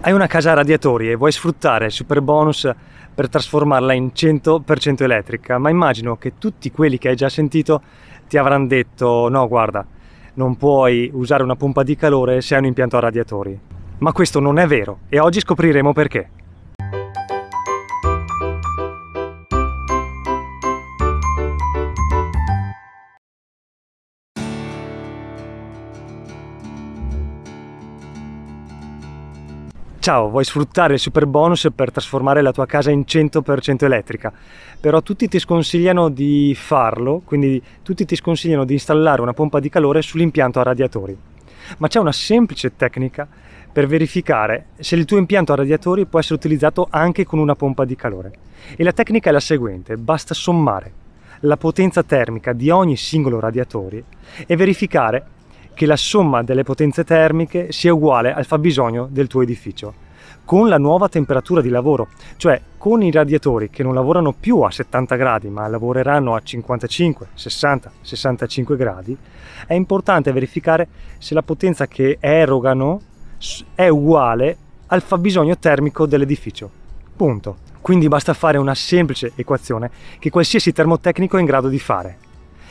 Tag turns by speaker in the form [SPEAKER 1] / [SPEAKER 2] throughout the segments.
[SPEAKER 1] Hai una casa a radiatori e vuoi sfruttare il super bonus per trasformarla in 100% elettrica, ma immagino che tutti quelli che hai già sentito ti avranno detto no guarda, non puoi usare una pompa di calore se hai un impianto a radiatori. Ma questo non è vero e oggi scopriremo perché. Ciao, vuoi sfruttare il super bonus per trasformare la tua casa in 100% elettrica, però tutti ti sconsigliano di farlo, quindi tutti ti sconsigliano di installare una pompa di calore sull'impianto a radiatori. Ma c'è una semplice tecnica per verificare se il tuo impianto a radiatori può essere utilizzato anche con una pompa di calore. E la tecnica è la seguente, basta sommare la potenza termica di ogni singolo radiatore e verificare che la somma delle potenze termiche sia uguale al fabbisogno del tuo edificio con la nuova temperatura di lavoro, cioè con i radiatori che non lavorano più a 70 gradi ma lavoreranno a 55, 60, 65 gradi, è importante verificare se la potenza che erogano è uguale al fabbisogno termico dell'edificio. Punto. Quindi basta fare una semplice equazione che qualsiasi termotecnico è in grado di fare.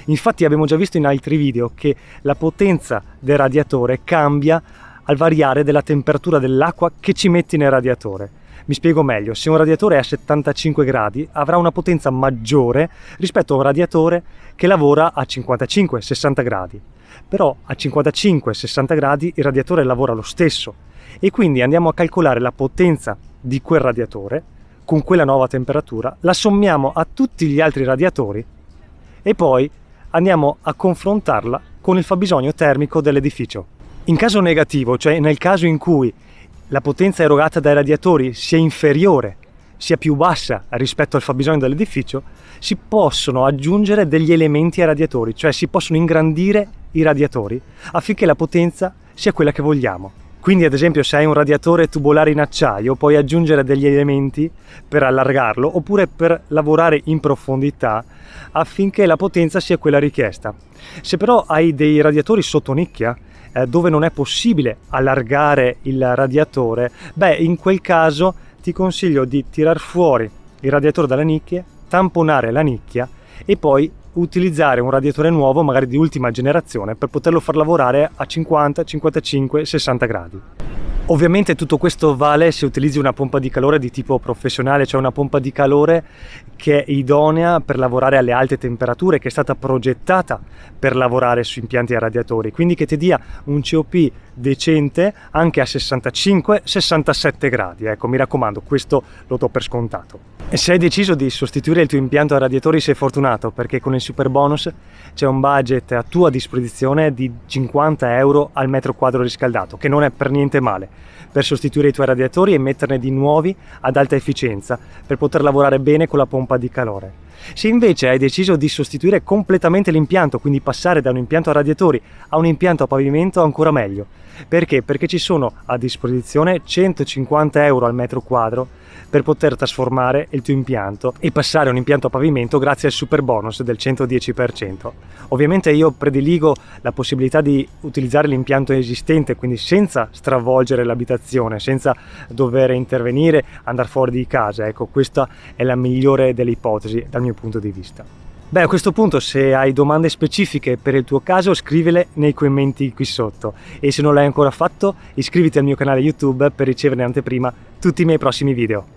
[SPEAKER 1] Infatti abbiamo già visto in altri video che la potenza del radiatore cambia al variare della temperatura dell'acqua che ci metti nel radiatore. Mi spiego meglio, se un radiatore è a 75 gradi avrà una potenza maggiore rispetto a un radiatore che lavora a 55-60 gradi. Però a 55-60 gradi il radiatore lavora lo stesso e quindi andiamo a calcolare la potenza di quel radiatore con quella nuova temperatura, la sommiamo a tutti gli altri radiatori e poi andiamo a confrontarla con il fabbisogno termico dell'edificio. In caso negativo, cioè nel caso in cui la potenza erogata dai radiatori sia inferiore, sia più bassa rispetto al fabbisogno dell'edificio, si possono aggiungere degli elementi ai radiatori, cioè si possono ingrandire i radiatori affinché la potenza sia quella che vogliamo. Quindi ad esempio se hai un radiatore tubolare in acciaio puoi aggiungere degli elementi per allargarlo oppure per lavorare in profondità affinché la potenza sia quella richiesta. Se però hai dei radiatori sotto nicchia eh, dove non è possibile allargare il radiatore, beh in quel caso ti consiglio di tirar fuori il radiatore dalla nicchia, tamponare la nicchia e poi utilizzare un radiatore nuovo, magari di ultima generazione, per poterlo far lavorare a 50, 55, 60 gradi. Ovviamente tutto questo vale se utilizzi una pompa di calore di tipo professionale, cioè una pompa di calore che è idonea per lavorare alle alte temperature, che è stata progettata per lavorare su impianti a radiatori, quindi che ti dia un COP decente anche a 65-67 gradi. Ecco, mi raccomando, questo lo do per scontato. Se hai deciso di sostituire il tuo impianto a radiatori sei fortunato perché con il super bonus c'è un budget a tua disposizione di 50 euro al metro quadro riscaldato, che non è per niente male, per sostituire i tuoi radiatori e metterne di nuovi ad alta efficienza per poter lavorare bene con la pompa di calore. Se invece hai deciso di sostituire completamente l'impianto, quindi passare da un impianto a radiatori a un impianto a pavimento, ancora meglio. Perché? Perché ci sono a disposizione 150 euro al metro quadro per poter trasformare il tuo impianto e passare un impianto a pavimento grazie al super bonus del 110%. Ovviamente io prediligo la possibilità di utilizzare l'impianto esistente, quindi senza stravolgere l'abitazione, senza dover intervenire, andare fuori di casa. Ecco, questa è la migliore delle ipotesi dal mio mio punto di vista. Beh, a questo punto se hai domande specifiche per il tuo caso scrivile nei commenti qui sotto e se non l'hai ancora fatto iscriviti al mio canale YouTube per ricevere in anteprima tutti i miei prossimi video.